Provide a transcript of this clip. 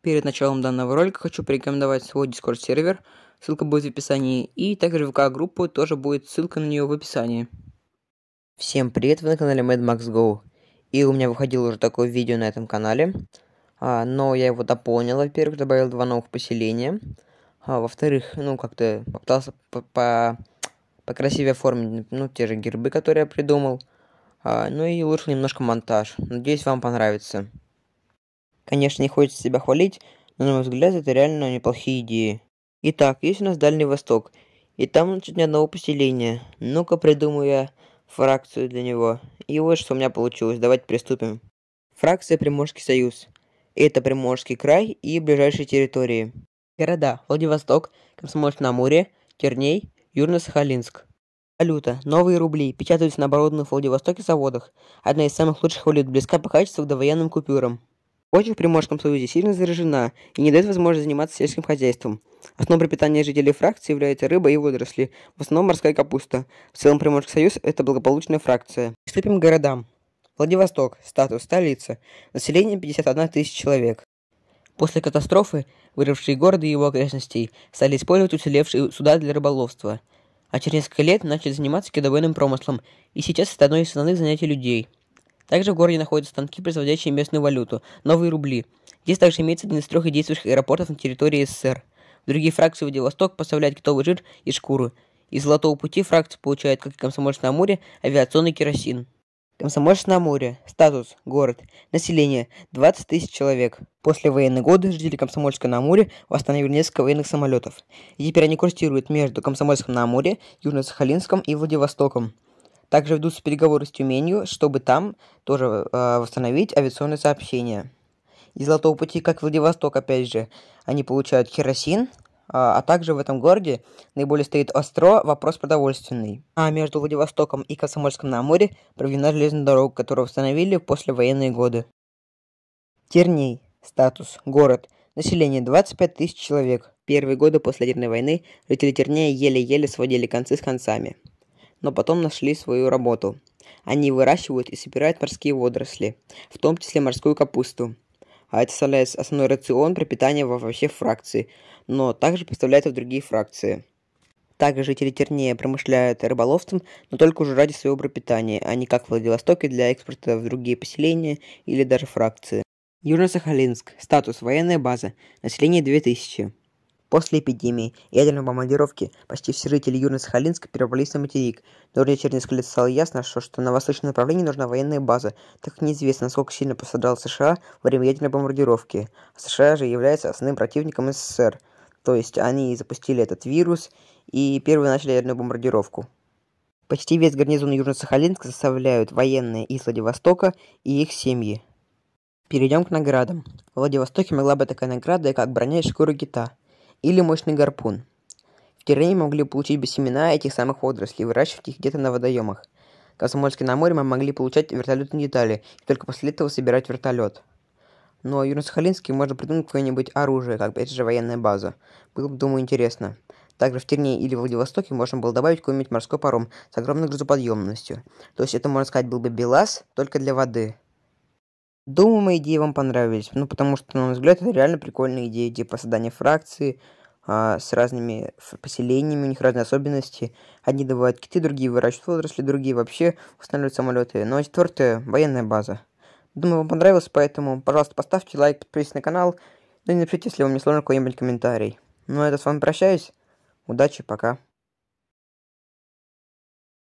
Перед началом данного ролика хочу порекомендовать свой Discord сервер, ссылка будет в описании, и также в ВК-группу тоже будет ссылка на нее в описании. Всем привет, вы на канале MadMaxGo, и у меня выходило уже такое видео на этом канале, а, но я его дополнил, во-первых, добавил два новых поселения, а, во-вторых, ну как-то попытался по, по покрасивее оформить, ну, те же гербы, которые я придумал, а, ну и улучшил немножко монтаж. Надеюсь, вам понравится. Конечно, не хочется себя хвалить, но на мой взгляд, это реально неплохие идеи. Итак, есть у нас Дальний Восток. И там чуть ни одного поселения. Ну-ка придумаю я фракцию для него. И вот что у меня получилось. Давайте приступим. Фракция Приморский Союз. Это Приморский край и ближайшие территории. Города. Владивосток, Комсомольск-на-Амуре, Терней, Южно-Сахалинск. Валюта. Новые рубли. Печатаются на оборудованных в Владивостоке заводах. Одна из самых лучших валют, близка по качеству к довоенным купюрам. Почва в Приморском Союзе сильно заряжена и не дает возможности заниматься сельским хозяйством. Основой питания жителей фракции является рыба и водоросли, в основном морская капуста. В целом Приморский Союз – это благополучная фракция. Приступим к городам. Владивосток. Статус. Столица. Население 51 тысяч человек. После катастрофы выжившие города и его окрестностей стали использовать уцелевшие суда для рыболовства – а через несколько лет начали заниматься кедовым промыслом, и сейчас это одно из основных занятий людей. Также в городе находятся станки, производящие местную валюту, новые рубли. Здесь также имеется один из трех действующих аэропортов на территории СССР. другие фракции Владивосток поставляют китовый жир и шкуру. Из золотого пути фракции получают как и Комсомольск на Амуре, авиационный керосин. Комсомольск на Море. Статус. Город. Население. 20 тысяч человек. После военных годы жители Комсомольска на Море восстановили несколько военных самолетов. И теперь они курсируют между Комсомольском на Море, Южно-Сахалинском и Владивостоком. Также ведутся переговоры с Тюменью, чтобы там тоже э, восстановить авиационное сообщение. Из Золотого пути, как Владивосток, опять же, они получают керосин, а, а также в этом городе наиболее стоит остро вопрос продовольственный. А между Владивостоком и Комсомольском на Амуре проведена железная дорога, которую установили в послевоенные годы. Терней. Статус. Город. Население 25 тысяч человек. Первые годы после Ядерной войны жители Тернея еле-еле сводили концы с концами. Но потом нашли свою работу. Они выращивают и собирают морские водоросли, в том числе морскую капусту а это составляет основной рацион пропитания во вообще фракции, но также поставляется в другие фракции. Также жители Тернея промышляют рыболовством, но только уже ради своего пропитания, а не как в Владивостоке для экспорта в другие поселения или даже фракции. Южно-Сахалинск. Статус. Военная база. Население 2000. После эпидемии и ядерной бомбардировки почти все жители Южно-Сахалинска перебрались на материк, но уже через несколько лет стало ясно, что, что на восточном направлении нужна военная база, так как неизвестно, насколько сильно пострадал США во время ядерной бомбардировки. А США же является основным противником СССР, то есть они запустили этот вирус и первые начали ядерную бомбардировку. Почти весь гарнизон Южно-Сахалинска составляют военные из Владивостока и их семьи. Перейдем к наградам. В Владивостоке могла быть такая награда, как броня и шкура кита – или мощный гарпун. В деревне могли получить бы семена этих самых водорослей, выращивать их где-то на водоемах. Комсомольске на море мы могли получать вертолетные детали, и только после этого собирать вертолет. Но Юрно-Сахалинске можно придумать какое-нибудь оружие, как опять же военная база. Было бы, думаю, интересно. Также в Терне или в Владивостоке можно было добавить какой-нибудь морской паром с огромной грузоподъемностью. То есть это, можно сказать, был бы БелАЗ, только для воды. Думаю, мои идеи вам понравились. Ну, потому что, на мой взгляд, это реально прикольные идеи, по типа созданию фракции а, с разными поселениями, у них разные особенности. Одни добывают киты, другие выращивают водоросли, другие вообще устанавливают самолеты. Ну, а четвертое – военная база. Думаю, вам понравилось, поэтому, пожалуйста, поставьте лайк, подписывайтесь на канал, ну и напишите, если вам не сложно, какой-нибудь комментарий. Ну, а я с вами прощаюсь. Удачи, пока.